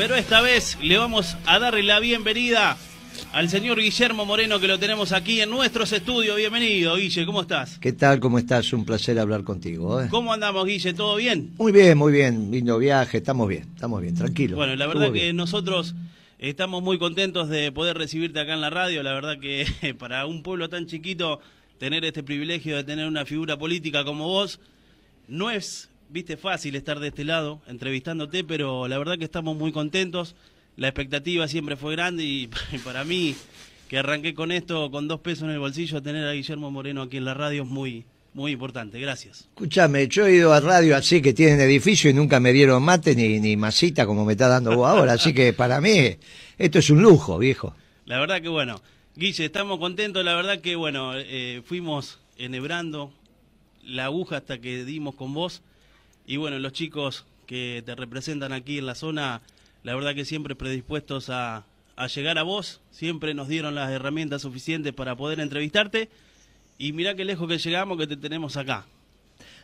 pero esta vez le vamos a darle la bienvenida al señor Guillermo Moreno, que lo tenemos aquí en nuestros estudios. Bienvenido, Guille, ¿cómo estás? ¿Qué tal? ¿Cómo estás? Un placer hablar contigo. ¿eh? ¿Cómo andamos, Guille? ¿Todo bien? Muy bien, muy bien. Lindo viaje, estamos bien, estamos bien, tranquilo. Bueno, la verdad que nosotros estamos muy contentos de poder recibirte acá en la radio. La verdad que para un pueblo tan chiquito, tener este privilegio de tener una figura política como vos no es viste, fácil estar de este lado entrevistándote, pero la verdad que estamos muy contentos. La expectativa siempre fue grande y para mí, que arranqué con esto, con dos pesos en el bolsillo, tener a Guillermo Moreno aquí en la radio es muy, muy importante, gracias. Escúchame, yo he ido a radio así que tienen edificio y nunca me dieron mate ni, masita como me está dando vos ahora, así que para mí esto es un lujo, viejo. La verdad que bueno, Guille, estamos contentos, la verdad que bueno, eh, fuimos enhebrando la aguja hasta que dimos con vos y bueno, los chicos que te representan aquí en la zona, la verdad que siempre predispuestos a, a llegar a vos, siempre nos dieron las herramientas suficientes para poder entrevistarte y mirá qué lejos que llegamos que te tenemos acá.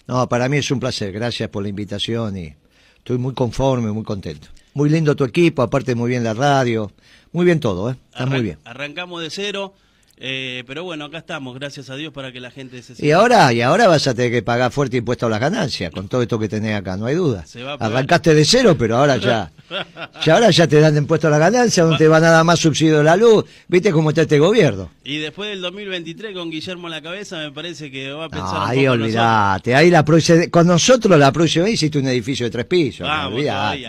No, para mí es un placer, gracias por la invitación y estoy muy conforme, muy contento. Muy lindo tu equipo, aparte muy bien la radio, muy bien todo, ¿eh? está muy bien. Arrancamos de cero. Eh, pero bueno, acá estamos, gracias a Dios, para que la gente se sienta Y ahora, y ahora vas a tener que pagar fuerte impuesto a las ganancias, con todo esto que tenés acá, no hay duda. Arrancaste de cero, pero ahora ya. y ahora ya te dan impuesto a las ganancias, no te va nada más subsidio de la luz. ¿Viste cómo está este gobierno? Y después del 2023, con Guillermo en la cabeza, me parece que va a pensar. ahí olvídate ahí la próxima, con nosotros la próxima vez hiciste un edificio de tres pisos. Ah,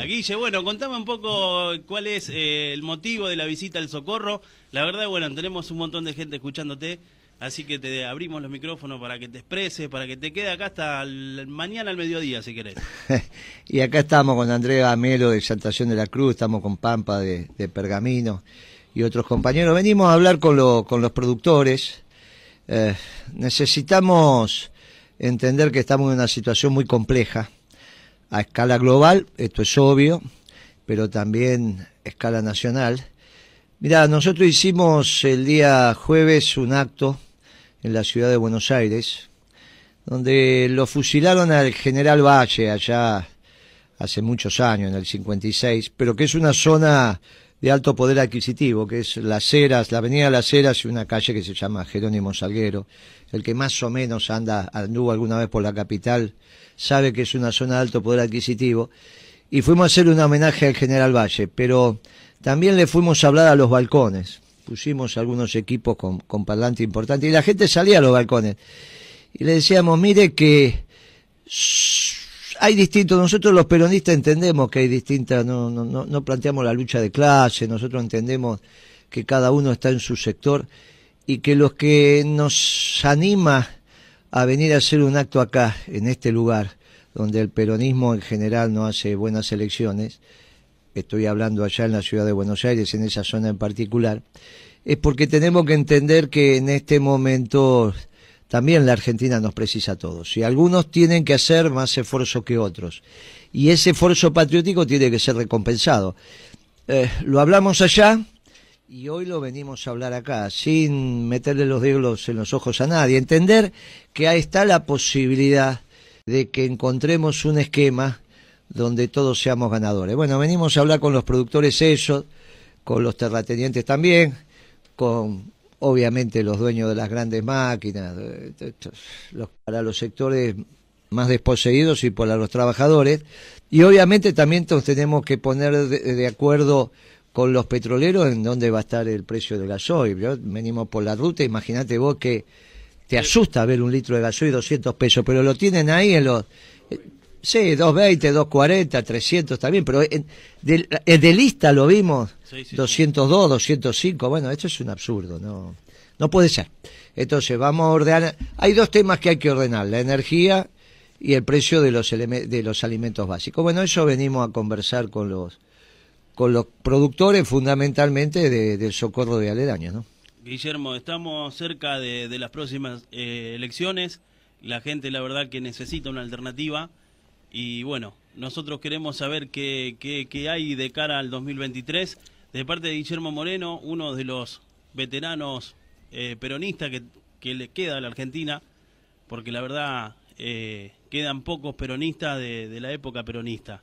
Guille, bueno, contame un poco cuál es eh, el motivo de la visita al socorro. La verdad, bueno, tenemos un montón de gente escuchándote. Así que te abrimos los micrófonos para que te expreses, para que te quede acá hasta mañana al mediodía, si querés. y acá estamos con Andrea Amelo de Santación de la Cruz, estamos con Pampa de, Pergamino y otros compañeros. Venimos a hablar con, los productores. Eh, necesitamos entender que estamos en una situación muy compleja. A escala global, esto es obvio, pero también a escala nacional. Mira, nosotros hicimos el día jueves un acto en la ciudad de Buenos Aires, donde lo fusilaron al general Valle allá hace muchos años, en el 56, pero que es una zona de alto poder adquisitivo, que es Las Heras, la avenida Las Heras y una calle que se llama Jerónimo Salguero. El que más o menos anda, anduvo alguna vez por la capital, sabe que es una zona de alto poder adquisitivo. Y fuimos a hacer un homenaje al general Valle, pero también le fuimos a hablar a los balcones. Pusimos algunos equipos con, con parlante importante y la gente salía a los balcones. Y le decíamos, mire que hay distintos, nosotros los peronistas entendemos que hay distintas, no, no planteamos la lucha de clase, nosotros entendemos que cada uno está en su sector y que los que nos anima a venir a hacer un acto acá, en este lugar, donde el peronismo en general no hace buenas elecciones, estoy hablando allá en la ciudad de Buenos Aires, en esa zona en particular, es porque tenemos que entender que en este momento también la Argentina nos precisa a todos. Y algunos tienen que hacer más esfuerzo que otros. Y ese esfuerzo patriótico tiene que ser recompensado. Eh, lo hablamos allá y hoy lo venimos a hablar acá, sin meterle los dedos en los ojos a nadie. Entender que ahí está la posibilidad de que encontremos un esquema donde todos seamos ganadores. Bueno, venimos a hablar con los productores ellos, con los terratenientes también, con obviamente los dueños de las grandes máquinas, para los sectores más desposeídos y para los trabajadores. Y obviamente también tenemos que poner de, acuerdo con los petroleros en dónde va a estar el precio del gasoil. Venimos por la ruta, imagínate vos que te asusta ver un litro de gasoil 200 pesos, pero lo tienen ahí en los Sí, 220, 240, 300, también, pero de, lista lo vimos, 202, 205, bueno, esto es un absurdo, no no puede ser. Entonces, vamos a ordenar, hay dos temas que hay que ordenar, la energía y el precio de los, de los alimentos básicos. Bueno, eso venimos a conversar con los, con los productores fundamentalmente del socorro de aledaño ¿no? Guillermo, estamos cerca de, las próximas eh, elecciones, la gente la verdad que necesita una alternativa. Y bueno, nosotros queremos saber qué, hay de cara al 2023 de parte de Guillermo Moreno, uno de los veteranos eh, peronistas que, que, le queda a la Argentina, porque la verdad eh, quedan pocos peronistas de, la época peronista.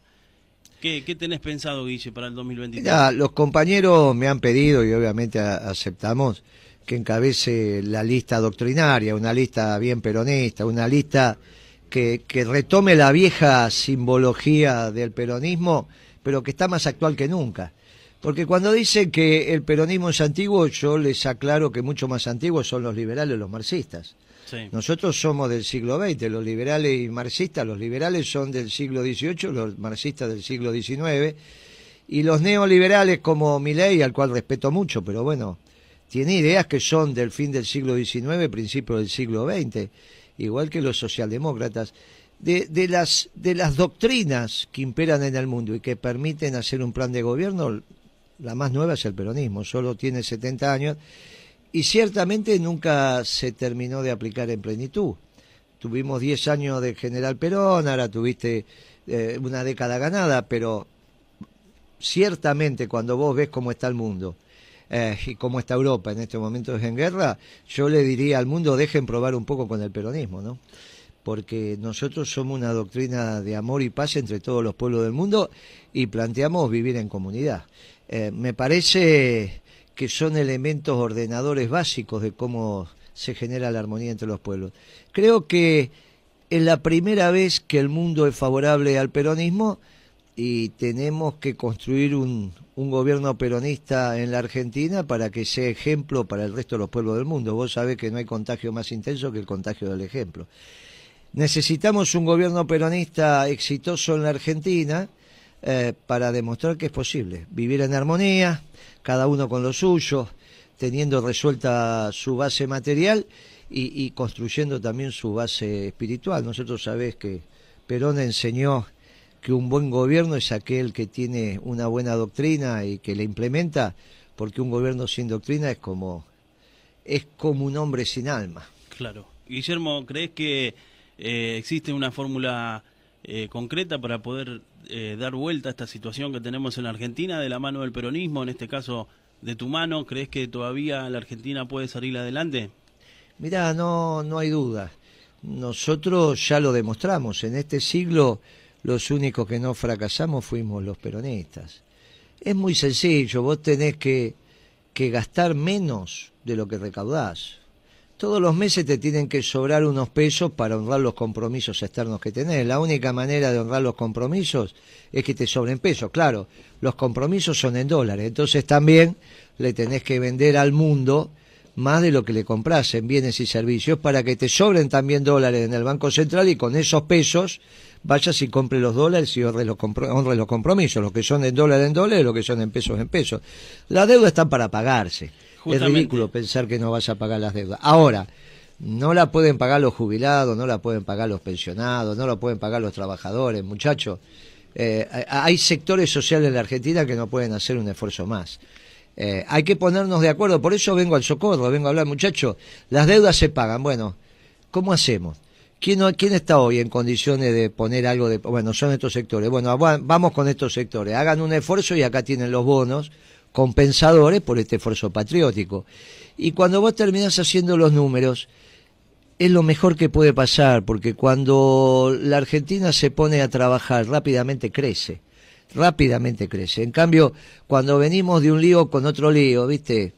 ¿Qué, ¿Qué, tenés pensado, Guille, para el 2023? los compañeros me han pedido, y obviamente aceptamos, que encabece la lista doctrinaria, una lista bien peronista, una lista que, retome la vieja simbología del peronismo, pero que está más actual que nunca. Porque cuando dice que el peronismo es antiguo, yo les aclaro que mucho más antiguos son los liberales, los marxistas. Nosotros somos del siglo XX, los liberales y marxistas, los liberales son del siglo XVIII, los marxistas del siglo XIX, y los neoliberales como Milley, al cual respeto mucho, pero bueno, tiene ideas que son del fin del siglo XIX, principio del siglo XX, igual que los socialdemócratas, de, de, las, de las doctrinas que imperan en el mundo y que permiten hacer un plan de gobierno, la más nueva es el peronismo, solo tiene 70 años y ciertamente nunca se terminó de aplicar en plenitud. Tuvimos 10 años de general Perón, ahora tuviste eh, una década ganada, pero ciertamente cuando vos ves cómo está el mundo, eh, y cómo está Europa en este momento en guerra, yo le diría al mundo, dejen probar un poco con el peronismo, ¿no? porque nosotros somos una doctrina de amor y paz entre todos los pueblos del mundo y planteamos vivir en comunidad. Eh, me parece que son elementos ordenadores básicos de cómo se genera la armonía entre los pueblos. Creo que es la primera vez que el mundo es favorable al peronismo y tenemos que construir un, gobierno peronista en la Argentina para que sea ejemplo para el resto de los pueblos del mundo. Vos sabés que no hay contagio más intenso que el contagio del ejemplo. Necesitamos un gobierno peronista exitoso en la Argentina eh, para demostrar que es posible vivir en armonía, cada uno con lo suyo, teniendo resuelta su base material y, y construyendo también su base espiritual. Nosotros sabés que Perón enseñó que un buen gobierno es aquel que tiene una buena doctrina y que la implementa, porque un gobierno sin doctrina es como es como un hombre sin alma. Claro. Guillermo, ¿crees que eh, existe una fórmula eh, concreta para poder eh, dar vuelta a esta situación que tenemos en la Argentina de la mano del peronismo, en este caso de tu mano? ¿Crees que todavía la Argentina puede salir adelante? Mirá, no, no hay duda. Nosotros ya lo demostramos. En este siglo los únicos que no fracasamos fuimos los peronistas. Es muy sencillo, vos tenés que, gastar menos de lo que recaudás. Todos los meses te tienen que sobrar unos pesos para honrar los compromisos externos que tenés. La única manera de honrar los compromisos es que te sobren pesos. Claro, los compromisos son en dólares, entonces también le tenés que vender al mundo más de lo que le compras en bienes y servicios para que te sobren también dólares en el Banco Central y con esos pesos vayas y compres los dólares y honres los, los compromisos, los que son en dólares en dólares, los que son en pesos en pesos. Las deudas están para pagarse. Es ridículo pensar que no vas a pagar las deudas. Ahora, no la pueden pagar los jubilados, no la pueden pagar los pensionados, no la pueden pagar los trabajadores, muchachos. Eh, hay sectores sociales en la Argentina que no pueden hacer un esfuerzo más. Eh, hay que ponernos de acuerdo, por eso vengo al socorro, vengo a hablar, muchachos, las deudas se pagan. Bueno, ¿cómo hacemos? ¿Quién, ¿Quién está hoy en condiciones de poner algo de... Bueno, son estos sectores. Bueno, vamos con estos sectores. Hagan un esfuerzo y acá tienen los bonos compensadores por este esfuerzo patriótico. Y cuando vos terminás haciendo los números, es lo mejor que puede pasar, porque cuando la Argentina se pone a trabajar rápidamente crece rápidamente crece. En cambio, cuando venimos de un lío con otro lío, ¿viste?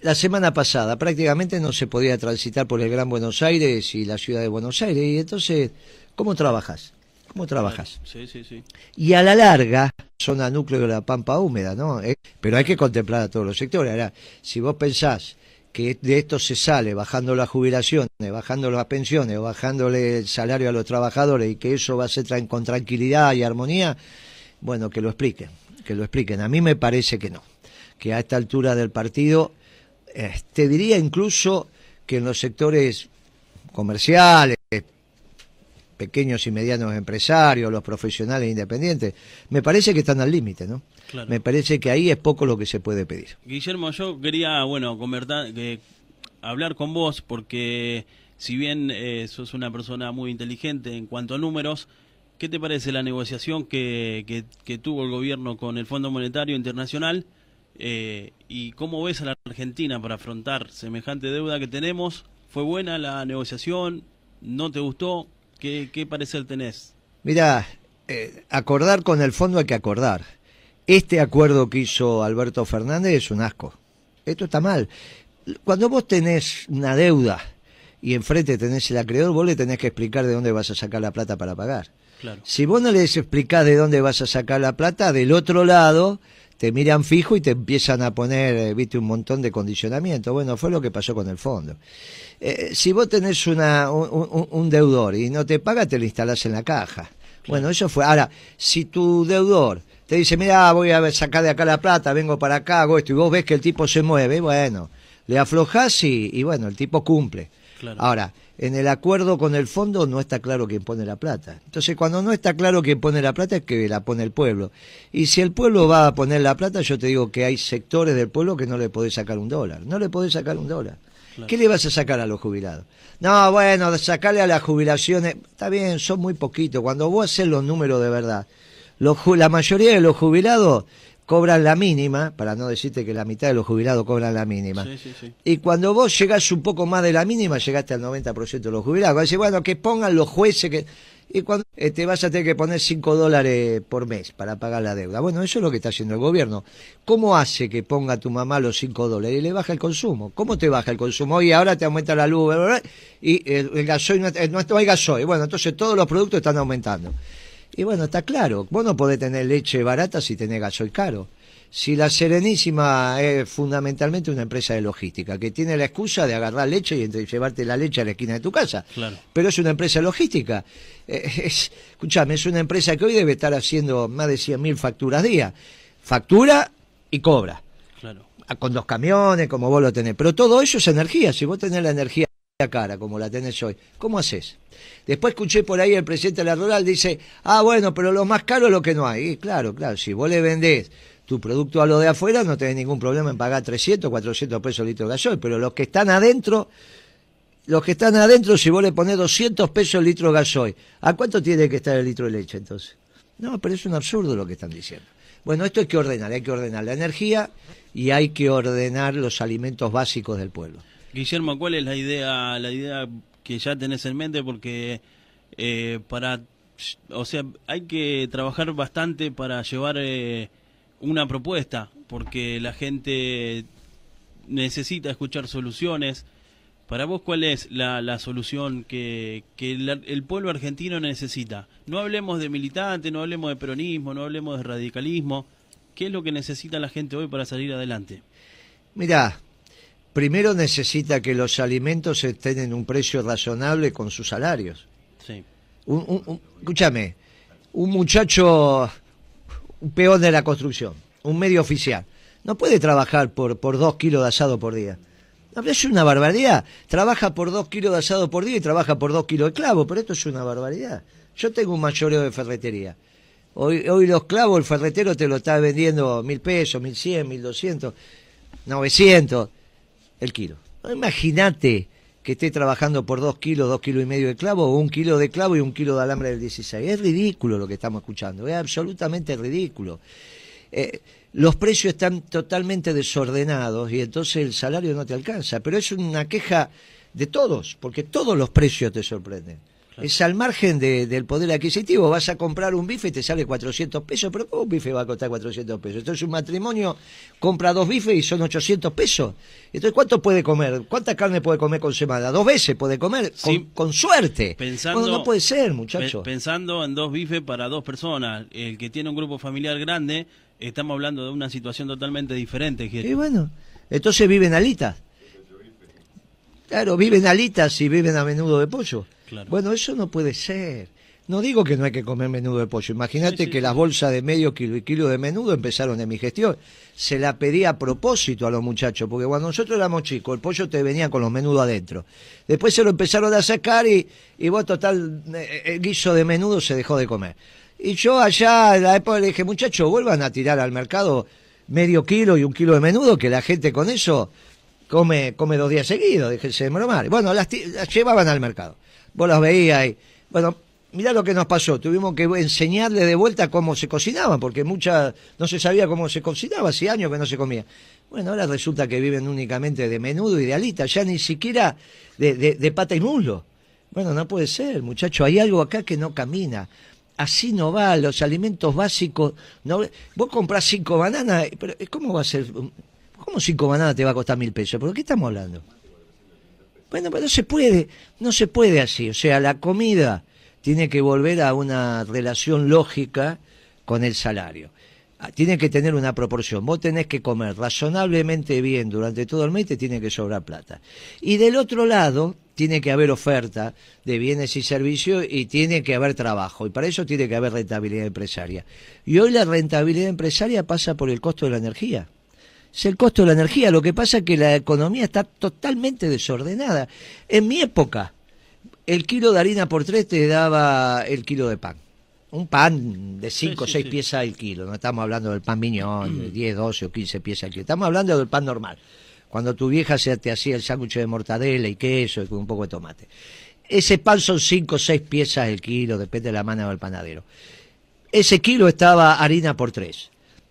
La semana pasada prácticamente no se podía transitar por el Gran Buenos Aires y la ciudad de Buenos Aires, y entonces, ¿cómo trabajas? ¿Cómo trabajas? Ah, sí, sí, sí. Y a la larga, zona núcleo de la pampa húmeda, ¿no? Eh, pero hay que contemplar a todos los sectores. Ahora, si vos pensás que de esto se sale bajando las jubilaciones, bajando las pensiones, o bajándole el salario a los trabajadores y que eso va a ser con tranquilidad y armonía, bueno, que lo expliquen, que lo expliquen. A mí me parece que no, que a esta altura del partido, eh, te diría incluso que en los sectores comerciales, pequeños y medianos empresarios, los profesionales independientes, me parece que están al límite, ¿no? Me parece que ahí es poco lo que se puede pedir. Guillermo, yo quería, bueno, eh, hablar con vos porque si bien eh, sos una persona muy inteligente en cuanto a números, ¿Qué te parece la negociación que, tuvo el gobierno con el Fondo Monetario Internacional eh, y cómo ves a la Argentina para afrontar semejante deuda que tenemos? ¿Fue buena la negociación? ¿No te gustó? ¿Qué, qué parecer tenés? Mira, eh, acordar con el fondo hay que acordar. Este acuerdo que hizo Alberto Fernández es un asco. Esto está mal. Cuando vos tenés una deuda y enfrente tenés el acreedor, vos le tenés que explicar de dónde vas a sacar la plata para pagar. Si vos no les explicás de dónde vas a sacar la plata, del otro lado te miran fijo y te empiezan a poner, eh, viste, un montón de condicionamiento. Bueno, fue lo que pasó con el fondo. Eh, si vos tenés un, deudor y no te paga, te lo instalás en la caja. Bueno, eso fue. Ahora, si tu deudor te dice, mira, voy a sacar de acá la plata, vengo para acá, hago esto, y vos ves que el tipo se mueve, bueno, le aflojás y bueno, el tipo cumple. Ahora, en el acuerdo con el fondo no está claro quién pone la plata. Entonces, cuando no está claro quién pone la plata es que la pone el pueblo. Y si el pueblo va a poner la plata, yo te digo que hay sectores del pueblo que no le podés sacar un dólar. No le podés sacar un dólar. ¿Qué le vas a sacar a los jubilados? No, bueno, sacarle a las jubilaciones, está bien, son muy poquitos. Cuando vos haces los números de verdad, la mayoría de los jubilados cobran la mínima, para no decirte que la mitad de los jubilados cobran la mínima. Y cuando vos llegás un poco más de la mínima, llegaste al 90% de los jubilados. dice bueno, que pongan los jueces que... Y cuando te este, vas a tener que poner 5 dólares por mes para pagar la deuda. Bueno, eso es lo que está haciendo el gobierno. ¿Cómo hace que ponga tu mamá los 5 dólares? Y le baja el consumo. ¿Cómo te baja el consumo? Y ahora te aumenta la luz, y el, gasoil, eh, no, no hay gasoil. Bueno, entonces todos los productos están aumentando. Y bueno, está claro, vos no podés tener leche barata si tenés gasoil caro. Si la Serenísima es fundamentalmente una empresa de logística, que tiene la excusa de agarrar leche y llevarte la leche a la esquina de tu casa. Claro. Pero es una empresa logística. Eh, escuchame, es una empresa que hoy debe estar haciendo más de 100.000 facturas día. Factura y cobra. Claro. Con dos camiones, como vos lo tenés. Pero todo eso es energía. Si vos tenés la energía cara como la tenés hoy. ¿Cómo haces? Después escuché por ahí el presidente de la rural, dice, ah, bueno, pero lo más caro es lo que no hay. Y claro, claro, si vos le vendés tu producto a lo de afuera, no tenés ningún problema en pagar 300, 400 pesos el litro de gasoil, pero los que están adentro, los que están adentro, si vos le ponés 200 pesos el litro de gasoil, ¿a cuánto tiene que estar el litro de leche entonces? No, pero es un absurdo lo que están diciendo. Bueno, esto hay que ordenar, hay que ordenar la energía y hay que ordenar los alimentos básicos del pueblo. Guillermo, ¿cuál es la idea, la idea que ya tenés en mente? Porque eh, para, o sea, hay que trabajar bastante para llevar eh, una propuesta, porque la gente necesita escuchar soluciones. Para vos, ¿cuál es la, la solución que, el, pueblo argentino necesita? No hablemos de militante, no hablemos de peronismo, no hablemos de radicalismo. ¿Qué es lo que necesita la gente hoy para salir adelante? Mirá, primero necesita que los alimentos estén en un precio razonable con sus salarios. Sí. Un, escúchame, un muchacho, un peón de la construcción, un medio oficial, no puede trabajar por, por dos kilos de asado por día. Es una barbaridad. Trabaja por dos kilos de asado por día y trabaja por dos kilos de clavo, pero esto es una barbaridad. Yo tengo un mayoreo de ferretería. Hoy, hoy los clavos, el ferretero te lo está vendiendo mil pesos, mil cien, mil doscientos, novecientos el kilo. Imagínate que esté trabajando por dos kilos, dos kilos y medio de clavo, un kilo de clavo y un kilo de alambre del 16. Es ridículo lo que estamos escuchando, es absolutamente ridículo. Eh, los precios están totalmente desordenados y entonces el salario no te alcanza, pero es una queja de todos, porque todos los precios te sorprenden. Es al margen del poder adquisitivo. Vas a comprar un bife y te sale 400 pesos, pero ¿cómo un bife va a costar 400 pesos? Entonces un matrimonio compra dos bifes y son 800 pesos. Entonces, ¿cuánto puede comer? ¿Cuánta carne puede comer con semana? Dos veces puede comer, con, suerte. Pensando, no puede ser, muchachos. Pensando en dos bifes para dos personas. El que tiene un grupo familiar grande, estamos hablando de una situación totalmente diferente. Y bueno, entonces viven alitas. Claro, viven alitas y viven a menudo de pollo. Bueno, eso no puede ser. No digo que no hay que comer menudo de pollo. Imagínate que las bolsas de medio kilo y kilo de menudo empezaron en mi gestión. Se la pedía a propósito a los muchachos, porque cuando nosotros éramos chicos, el pollo te venía con los menudos adentro. Después se lo empezaron a sacar y, y vos, total, eh, el guiso de menudo se dejó de comer. Y yo allá en la época le dije, muchachos, vuelvan a tirar al mercado medio kilo y un kilo de menudo, que la gente con eso come, come dos días seguidos, déjense de bromar. Bueno, las llevaban al mercado vos las veías ahí. bueno, mirá lo que nos pasó, tuvimos que enseñarles de vuelta cómo se cocinaban, porque muchas no se sabía cómo se cocinaba, hacía años que no se comía. Bueno, ahora resulta que viven únicamente de menudo y de alita, ya ni siquiera de, pata y muslo. Bueno, no puede ser, muchacho, hay algo acá que no camina. Así no va, los alimentos básicos. No, vos comprás cinco bananas, pero ¿cómo va a ser? ¿Cómo cinco bananas te va a costar mil pesos? ¿Por qué estamos hablando? Bueno, pero no se puede, no se puede así. O sea, la comida tiene que volver a una relación lógica con el salario. Ah, tiene que tener una proporción. Vos tenés que comer razonablemente bien durante todo el mes, te tiene que sobrar plata. Y del otro lado, tiene que haber oferta de bienes y servicios y tiene que haber trabajo. Y para eso tiene que haber rentabilidad empresaria. Y hoy la rentabilidad empresaria pasa por el costo de la energía es el costo de la energía. Lo que pasa es que la economía está totalmente desordenada. En mi época, el kilo de harina por tres te daba el kilo de pan. Un pan de 5 o 6 piezas al kilo. No estamos hablando del pan miñón, de 10, mm. 12 o 15 piezas al kilo. Estamos hablando del pan normal. Cuando tu vieja se te hacía el sándwich de mortadela y queso y con un poco de tomate. Ese pan son 5 o 6 piezas el kilo, depende de la mano del panadero. Ese kilo estaba harina por tres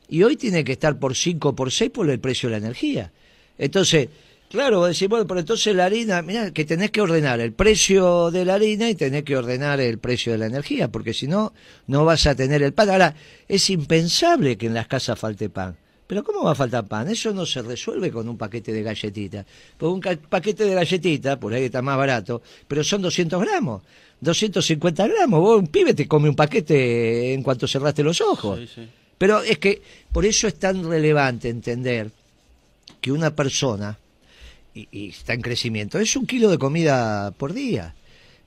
y hoy tiene que estar por 5 por 6 por el precio de la energía. Entonces, claro, vos decís, bueno, pero entonces la harina, mira que tenés que ordenar el precio de la harina y tenés que ordenar el precio de la energía, porque si no, no vas a tener el pan. Ahora, es impensable que en las casas falte pan. Pero ¿cómo va a faltar pan? Eso no se resuelve con un paquete de galletita Porque un paquete de galletita por ahí está más barato, pero son 200 gramos, 250 gramos. Vos, un pibe, te come un paquete en cuanto cerraste los ojos. Sí, sí. Pero es que por eso es tan relevante entender que una persona, y, está en crecimiento, es un kilo de comida por día.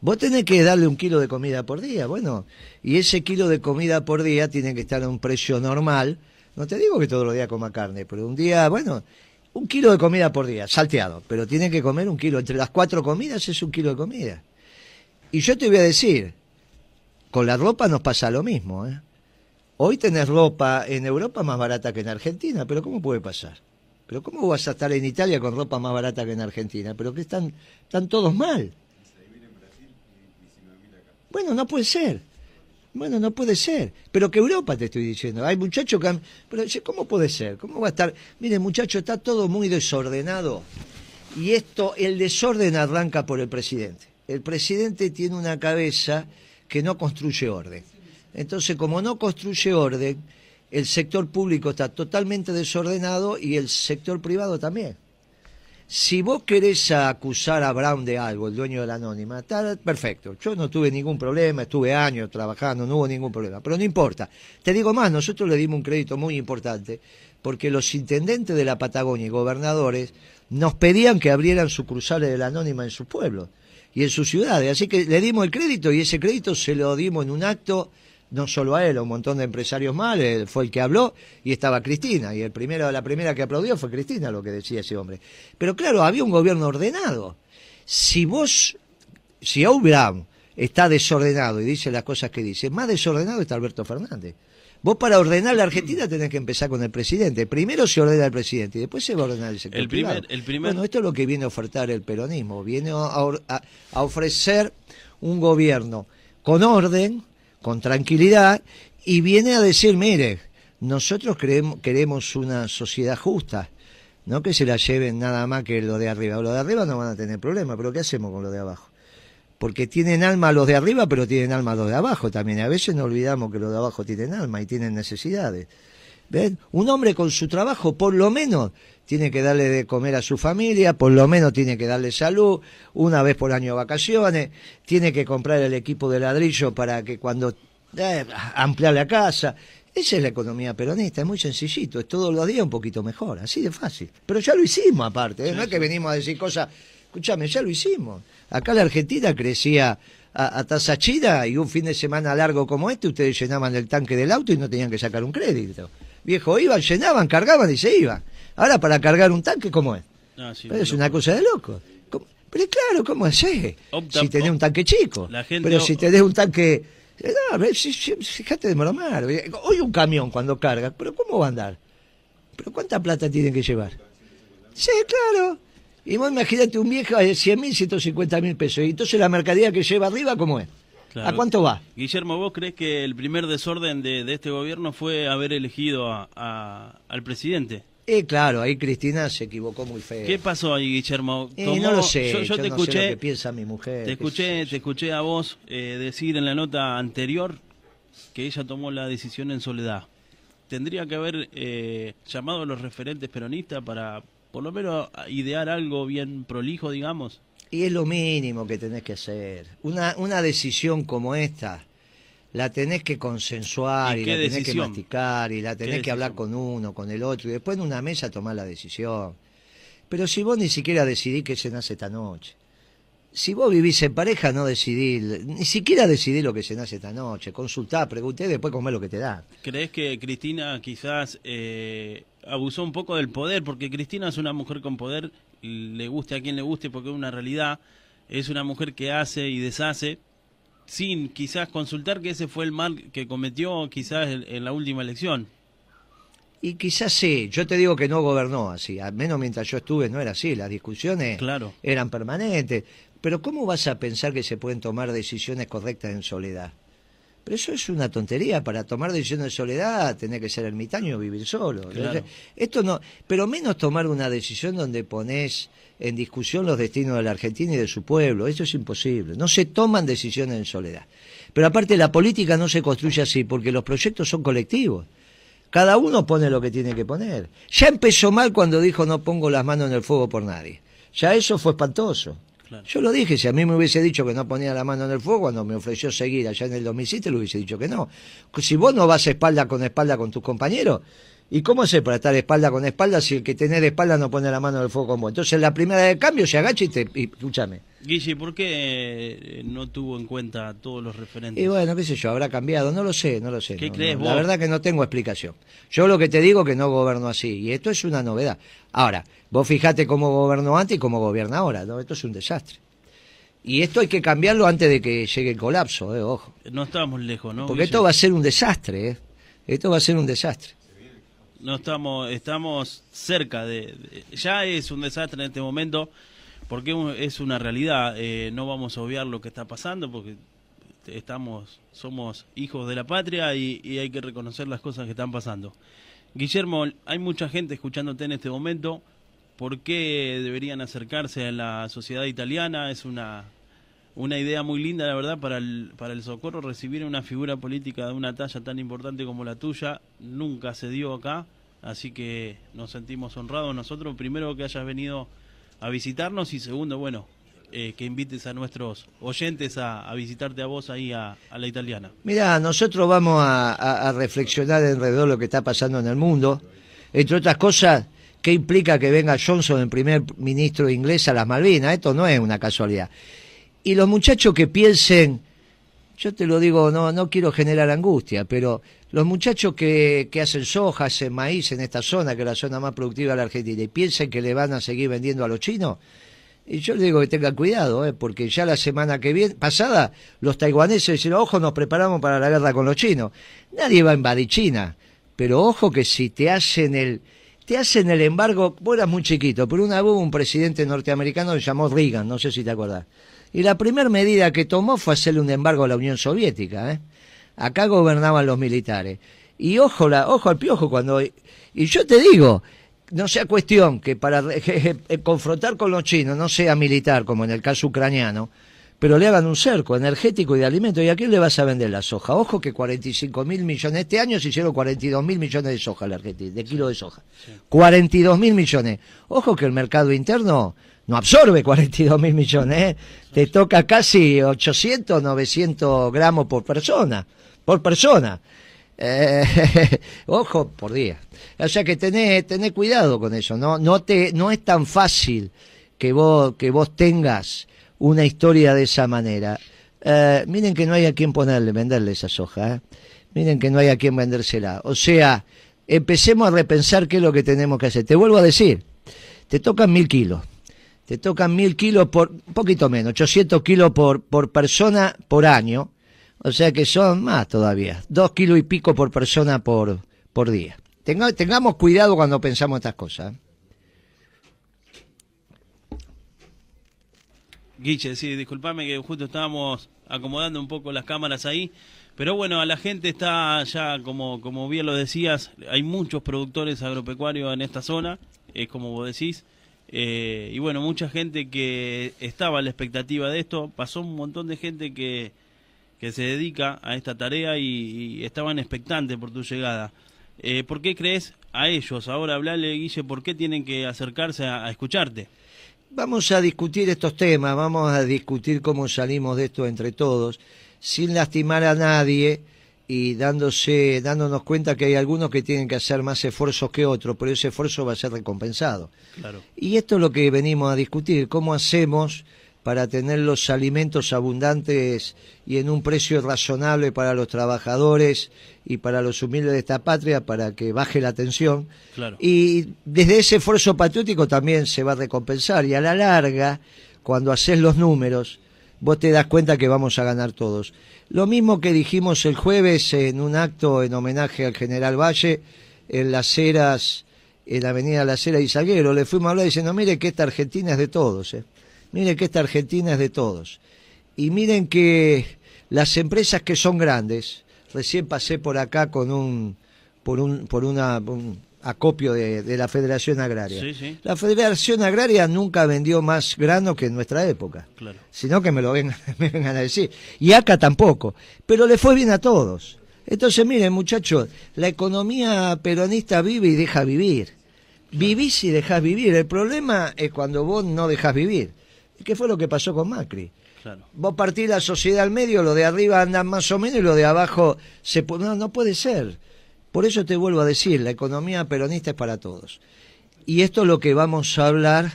Vos tenés que darle un kilo de comida por día, bueno, y ese kilo de comida por día tiene que estar a un precio normal. No te digo que todos los días coma carne, pero un día, bueno, un kilo de comida por día, salteado, pero tiene que comer un kilo. Entre las cuatro comidas es un kilo de comida. Y yo te voy a decir, con la ropa nos pasa lo mismo, ¿eh? Hoy tenés ropa en Europa más barata que en Argentina, pero ¿cómo puede pasar? ¿Pero cómo vas a estar en Italia con ropa más barata que en Argentina? Pero que están, están todos mal. Bueno, no puede ser. Bueno, no puede ser. Pero que Europa te estoy diciendo. Hay muchachos que... Han... Pero ¿cómo puede ser? ¿Cómo va a estar? Mire, muchachos, está todo muy desordenado. Y esto, el desorden arranca por el presidente. El presidente tiene una cabeza que no construye orden. Entonces, como no construye orden, el sector público está totalmente desordenado y el sector privado también. Si vos querés acusar a Brown de algo, el dueño de la anónima, está perfecto. Yo no tuve ningún problema, estuve años trabajando, no hubo ningún problema. Pero no importa. Te digo más, nosotros le dimos un crédito muy importante porque los intendentes de la Patagonia y gobernadores nos pedían que abrieran sucursales de la anónima en sus pueblos y en sus ciudades. Así que le dimos el crédito y ese crédito se lo dimos en un acto no solo a él, a un montón de empresarios más, eh, fue el que habló y estaba Cristina, y el primero, la primera que aplaudió fue Cristina, lo que decía ese hombre. Pero claro, había un gobierno ordenado. Si vos, si Aubram está desordenado y dice las cosas que dice, más desordenado está Alberto Fernández. Vos para ordenar la Argentina tenés que empezar con el presidente. Primero se ordena el presidente y después se va a ordenar el secretario Bueno, esto es lo que viene a ofertar el peronismo. Viene a ofrecer un gobierno con orden, con tranquilidad y viene a decir, mire, nosotros creemos, queremos una sociedad justa, no que se la lleven nada más que lo de arriba. lo de arriba no van a tener problema, pero ¿qué hacemos con lo de abajo? Porque tienen alma los de arriba, pero tienen alma los de abajo también. A veces nos olvidamos que los de abajo tienen alma y tienen necesidades. ¿Ven? Un hombre con su trabajo, por lo menos, tiene que darle de comer a su familia, por lo menos tiene que darle salud, una vez por año vacaciones, tiene que comprar el equipo de ladrillo para que cuando eh, ampliar la casa. Esa es la economía peronista, es muy sencillito, es todos los días un poquito mejor, así de fácil. Pero ya lo hicimos aparte, ¿eh? no es que venimos a decir cosas, escúchame, ya lo hicimos. Acá la Argentina crecía a, a tasa chida y un fin de semana largo como este ustedes llenaban el tanque del auto y no tenían que sacar un crédito. Viejo, iban, llenaban, cargaban y se iban. Ahora, para cargar un tanque, ¿cómo es? Ah, pero es una cosa de loco. Pero claro, ¿cómo haces? Si tenés un tanque chico. Eh, pero si tenés un tanque... fíjate de malomar, Hoy un camión cuando carga, pero ¿cómo va a andar? ¿Pero cuánta plata tienen que llevar? Sí, claro. Y vos imagínate un viejo de 100.000, mil, 150 mil pesos. Y entonces la mercadería que lleva arriba, ¿cómo es? ¿A cuánto va? Guillermo, ¿vos crees que el primer desorden de, este gobierno fue haber elegido al presidente? Eh, claro, ahí Cristina se equivocó muy feo. ¿Qué pasó ahí, Guillermo? Eh, no lo sé. Yo, te escuché. Sé lo que piensa mi mujer. Te escuché, te escuché a vos eh, decir en la nota anterior que ella tomó la decisión en soledad. Tendría que haber eh, llamado a los referentes peronistas para, por lo menos, idear algo bien prolijo, digamos. Y es lo mínimo que tenés que hacer. Una, una decisión como esta la tenés que consensuar y, la tenés que masticar y la tenés que hablar con uno, con el otro y después en una mesa tomar la decisión. Pero si vos ni siquiera decidís qué nace esta noche, si vos vivís en pareja no decidís, ni siquiera decidís lo que se nace esta noche, consultá, pregunté, después comé lo que te da. ¿Crees que Cristina quizás eh, abusó un poco del poder? Porque Cristina es una mujer con poder, le guste a quien le guste porque es una realidad, es una mujer que hace y deshace sin quizás consultar que ese fue el mal que cometió quizás en, la última elección. Y quizás sí, yo te digo que no gobernó así, al menos mientras yo estuve no era así, las discusiones eran permanentes. Pero ¿cómo vas a pensar que se pueden tomar decisiones correctas en soledad? Pero eso es una tontería. Para tomar decisiones en soledad tenés que ser ermitaño, vivir solo. esto no, pero menos tomar una decisión donde pones en discusión los destinos de la Argentina y de su pueblo. Eso es imposible. No se toman decisiones en soledad. Pero aparte la política no se construye así porque los proyectos son colectivos. Cada uno pone lo que tiene que poner. Ya empezó mal cuando dijo no pongo las manos en el fuego por nadie. Ya eso fue espantoso. Yo lo dije, si a mí me hubiese dicho que no ponía la mano en el fuego, cuando me ofreció seguir allá en el 2007, le hubiese dicho que no. Si vos no vas espalda con espalda con tus compañeros, ¿Y cómo hacer para estar espalda con espalda si el que tenés de espalda no pone la mano del fuego vos? Entonces, la primera de cambio se agacha y te. Y, escúchame. Guille, ¿por qué eh, no tuvo en cuenta todos los referentes? Y bueno, qué sé yo, habrá cambiado, no lo sé, no lo sé. ¿Qué crees La verdad que no tengo explicación. Yo lo que te digo es que no gobierno así, y esto es una novedad. Ahora, vos fijate cómo gobernó antes y cómo gobierna ahora, ¿no? Esto es un desastre. Y esto hay que cambiarlo antes de que llegue el colapso, eh, ojo. No estamos lejos, ¿no? Porque esto va a ser un desastre, eh. Esto va a ser un desastre. No estamos, estamos cerca de, Ya es un desastre en este momento, porque es una realidad. Eh, no vamos a obviar lo que está pasando, porque estamos, somos hijos de la patria y, y, hay que reconocer las cosas que están pasando. Guillermo, hay mucha gente escuchándote en este momento. ¿Por qué deberían acercarse a la sociedad italiana? Es una una idea muy linda, la verdad, para el, para el Socorro recibir una figura política de una talla tan importante como la tuya. Nunca se dio acá, así que nos sentimos honrados nosotros. Primero que hayas venido a visitarnos y segundo, bueno, eh, que invites a nuestros oyentes a, visitarte a vos ahí a, la italiana. Mira, nosotros vamos a, reflexionar alrededor de lo que está pasando en el mundo. Entre otras cosas, ¿qué implica que venga Johnson, el primer ministro inglés, a las Malvinas? Esto no es una casualidad y los muchachos que piensen, yo te lo digo, no, no quiero generar angustia, pero los muchachos que, que hacen soja, hacen maíz en esta zona, que es la zona más productiva de la Argentina, y piensen que le van a seguir vendiendo a los chinos, y yo les digo que tengan cuidado, ¿eh? porque ya la semana que viene, pasada, los taiwaneses dijeron, ojo, nos preparamos para la guerra con los chinos. Nadie va a invadir China, pero ojo que si te hacen el, te hacen el embargo, vos eras muy chiquito, pero una vez hubo un presidente norteamericano que llamó Reagan, no sé si te acuerdas. Y la primera medida que tomó fue hacerle un embargo a la Unión Soviética. ¿eh? Acá gobernaban los militares. Y ojo, la, ojo al piojo cuando... Y yo te digo, no sea cuestión que para eh, confrontar con los chinos no sea militar, como en el caso ucraniano, pero le hagan un cerco energético y de alimentos. ¿Y a quién le vas a vender la soja? Ojo que 45 mil millones, este año se hicieron 42 mil millones de soja la Argentina, de kilo de soja. 42 mil millones. Ojo que el mercado interno no absorbe 42 mil millones, ¿eh? te toca casi 800, 900 gramos por persona, por persona. Eh, ojo por día. O sea que tenés, cuidado con eso, ¿no? No, te, no es tan fácil que vos, que vos tengas una historia de esa manera. Eh, miren que no hay a quien ponerle, venderle esa soja. Miren que no hay a quien vendérsela. O sea, empecemos a repensar qué es lo que tenemos que hacer. Te vuelvo a decir, te tocan mil kilos te tocan mil kilos por, un poquito menos, 800 kilos por, por persona por año, o sea que son más todavía, dos kilos y pico por persona por, por día. tengamos cuidado cuando pensamos estas cosas. ¿eh? guiche sí, disculpame que justo estábamos acomodando un poco las cámaras ahí. Pero bueno, a la gente está ya, como, como bien lo decías, hay muchos productores agropecuarios en esta zona, es como vos decís, eh, y bueno, mucha gente que estaba a la expectativa de esto, pasó un montón de gente que, se dedica a esta tarea y, estaban expectantes por tu llegada. Eh, ¿Por qué crees a ellos? Ahora hablale, Guille, ¿por qué tienen que acercarse a escucharte? Vamos a discutir estos temas, vamos a discutir cómo salimos de esto entre todos, sin lastimar a nadie y dándose, dándonos cuenta que hay algunos que tienen que hacer más esfuerzos que otros, pero ese esfuerzo va a ser recompensado. Claro. Y esto es lo que venimos a discutir, cómo hacemos para tener los alimentos abundantes y en un precio razonable para los trabajadores y para los humildes de esta patria, para que baje la tensión. Claro. Y desde ese esfuerzo patriótico también se va a recompensar y a la larga, cuando haces los números, vos te das cuenta que vamos a ganar todos. Lo mismo que dijimos el jueves en un acto en homenaje al general Valle en las en la avenida Las Heras y Salguero, le fuimos a hablar diciendo, mire que esta Argentina es de todos, eh. mire que esta Argentina es de todos. Y miren que las empresas que son grandes, recién pasé por acá con un, por un, por una, un, acopio de, de la Federación Agraria. La Federación Agraria nunca vendió más grano que en nuestra época, claro. sino que me lo vengan, me a decir. Y acá tampoco, pero le fue bien a todos. Entonces, miren, muchachos, la economía peronista vive y deja vivir. Vivís y dejás vivir. El problema es cuando vos no dejás vivir. ¿Qué fue lo que pasó con Macri? Vos partís la sociedad al medio, lo de arriba anda más o menos y lo de abajo se... No, no puede ser. Por eso te vuelvo a decir, la economía peronista es para todos. Y esto es lo que vamos a hablar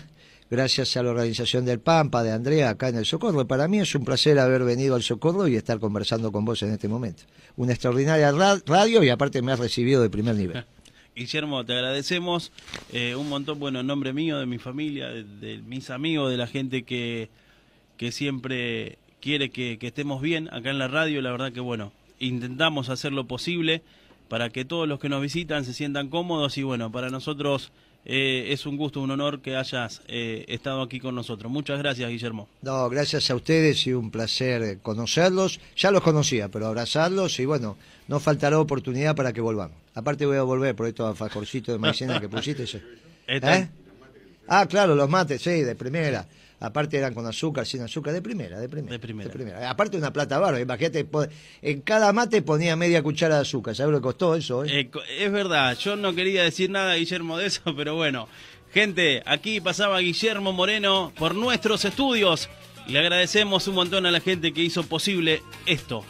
gracias a la organización del Pampa, de Andrea, acá en el Socorro. Para mí es un placer haber venido al Socorro y estar conversando con vos en este momento. Una extraordinaria radio y aparte me has recibido de primer nivel. Guillermo, te agradecemos eh, un montón, bueno, en nombre mío, de mi familia, de, mis amigos, de la gente que, que siempre quiere que, que estemos bien acá en la radio. La verdad que, bueno, intentamos hacer lo posible para que todos los que nos visitan se sientan cómodos y bueno, para nosotros eh, es un gusto, un honor que hayas eh, estado aquí con nosotros. Muchas gracias, Guillermo. No, gracias a ustedes y un placer eh, conocerlos. Ya los conocía, pero abrazarlos y bueno, no faltará oportunidad para que volvamos. Aparte voy a volver por estos alfajorcitos de maicena que pusiste. Este. Ah, claro, los mates, sí, de primera. Aparte eran con azúcar, sin azúcar, de primera, de primera. De primera. Aparte una plata barba, imagínate, en cada mate ponía media cuchara de azúcar, ¿sabes lo que costó eso? Eh? Eh, es verdad, yo no quería decir nada, Guillermo, de eso, pero bueno. Gente, aquí pasaba Guillermo Moreno por nuestros estudios. Le agradecemos un montón a la gente que hizo posible esto.